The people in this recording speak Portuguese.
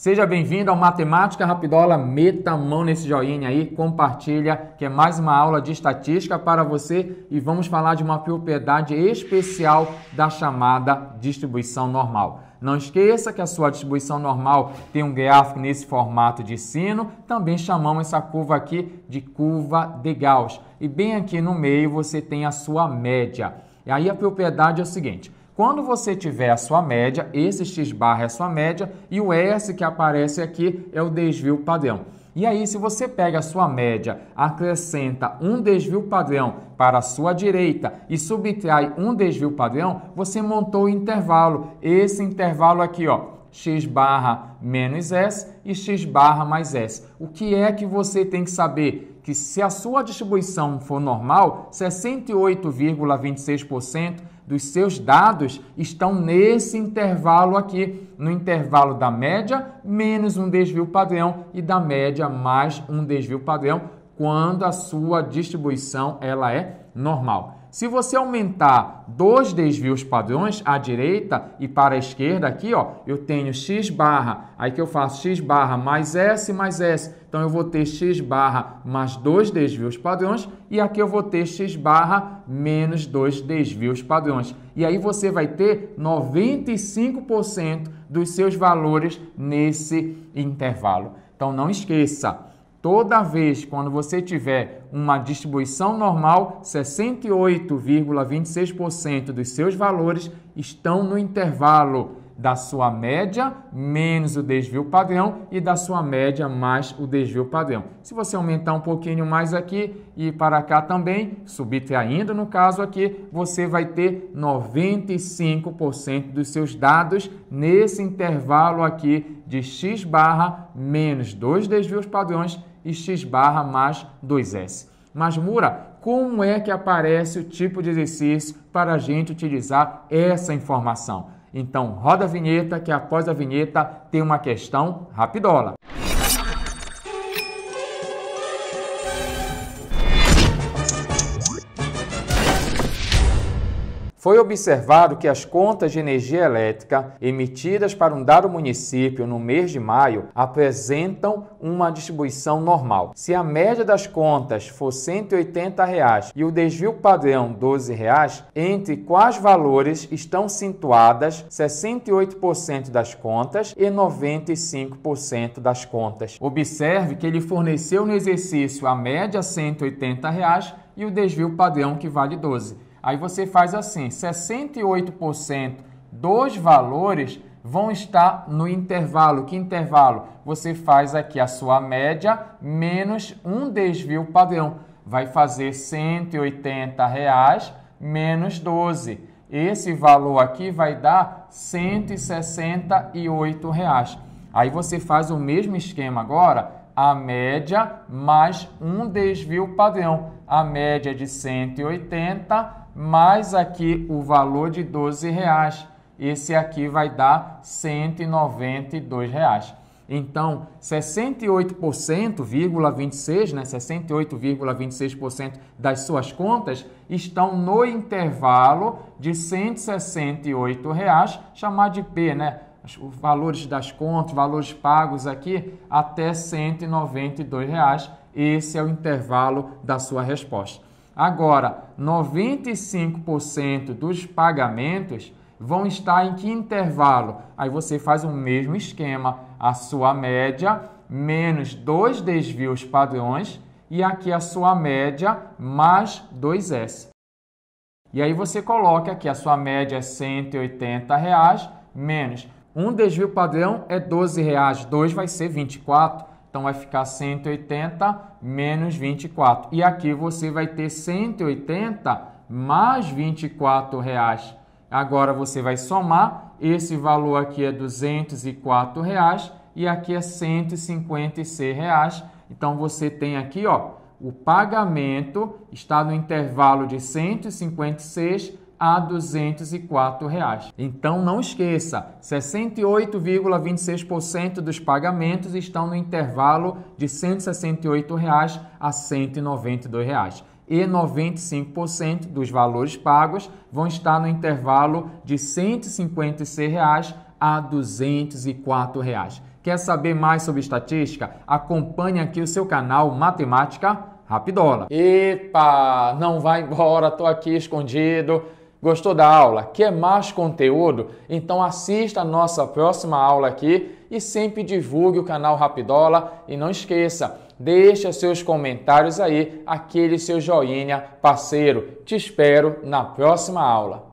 Seja bem-vindo ao Matemática Rapidola. Meta a mão nesse joinha aí, compartilha, que é mais uma aula de estatística para você e vamos falar de uma propriedade especial da chamada distribuição normal. Não esqueça que a sua distribuição normal tem um gráfico nesse formato de sino, também chamamos essa curva aqui de curva de Gauss. E bem aqui no meio você tem a sua média. E aí a propriedade é o seguinte: quando você tiver a sua média, esse x barra é a sua média e o S que aparece aqui é o desvio padrão. E aí, se você pega a sua média, acrescenta um desvio padrão para a sua direita e subtrai um desvio padrão, você montou o intervalo. Esse intervalo aqui, ó, x barra menos s e x barra mais s. O que é que você tem que saber? Que se a sua distribuição for normal, 68,26%, dos seus dados estão nesse intervalo aqui, no intervalo da média menos um desvio padrão e da média mais um desvio padrão, quando a sua distribuição ela é normal. Se você aumentar dois desvios padrões à direita e para a esquerda aqui, ó, eu tenho x barra, aí que eu faço x barra mais s mais s. Então eu vou ter x barra mais dois desvios padrões e aqui eu vou ter x barra menos dois desvios padrões. E aí você vai ter 95% dos seus valores nesse intervalo. Então não esqueça, Toda vez quando você tiver uma distribuição normal, 68,26% dos seus valores estão no intervalo da sua média menos o desvio padrão e da sua média mais o desvio padrão. Se você aumentar um pouquinho mais aqui e para cá também, subtraindo no caso aqui, você vai ter 95% dos seus dados nesse intervalo aqui de x barra menos dois desvios padrões e x barra mais 2s. Mas Mura, como é que aparece o tipo de exercício para a gente utilizar essa informação? Então, roda a vinheta, que após a vinheta tem uma questão rapidola. Foi observado que as contas de energia elétrica emitidas para um dado município no mês de maio apresentam uma distribuição normal. Se a média das contas for R$ 180 reais e o desvio padrão R$ 12, reais, entre quais valores estão situadas 68% das contas e 95% das contas. Observe que ele forneceu no exercício a média R$ 180 reais e o desvio padrão que vale 12. Aí você faz assim: 68% dos valores vão estar no intervalo. Que intervalo? Você faz aqui a sua média menos um desvio padrão. Vai fazer 180 reais menos 12. Esse valor aqui vai dar 168 reais. Aí você faz o mesmo esquema agora a média mais um desvio padrão. A média de 180 mais aqui o valor de 12 reais. Esse aqui vai dar 192 reais. Então, 68,26, né, 68,26% das suas contas estão no intervalo de 168, reais, chamar de P, né, os valores das contas, valores pagos aqui, até R$ reais. Esse é o intervalo da sua resposta. Agora, 95% dos pagamentos vão estar em que intervalo? Aí você faz o mesmo esquema, a sua média menos dois desvios padrões e aqui a sua média mais 2S. E aí você coloca aqui a sua média é R$ reais menos um desvio padrão é 12 reais, dois vai ser 24, então vai ficar 180 menos 24. E aqui você vai ter 180 mais 24 reais. Agora você vai somar, esse valor aqui é 204 reais e aqui é 156 reais. Então você tem aqui, ó, o pagamento está no intervalo de 156 a 204 reais. Então não esqueça, 68,26% dos pagamentos estão no intervalo de 168 reais a 192. Reais e 95% dos valores pagos vão estar no intervalo de 156 reais a 204. Reais. Quer saber mais sobre estatística? Acompanhe aqui o seu canal Matemática Rapidola. Epa, não vai embora, tô aqui escondido Gostou da aula? Quer mais conteúdo? Então assista a nossa próxima aula aqui e sempre divulgue o canal Rapidola e não esqueça, deixe seus comentários aí, aquele seu joinha parceiro. Te espero na próxima aula.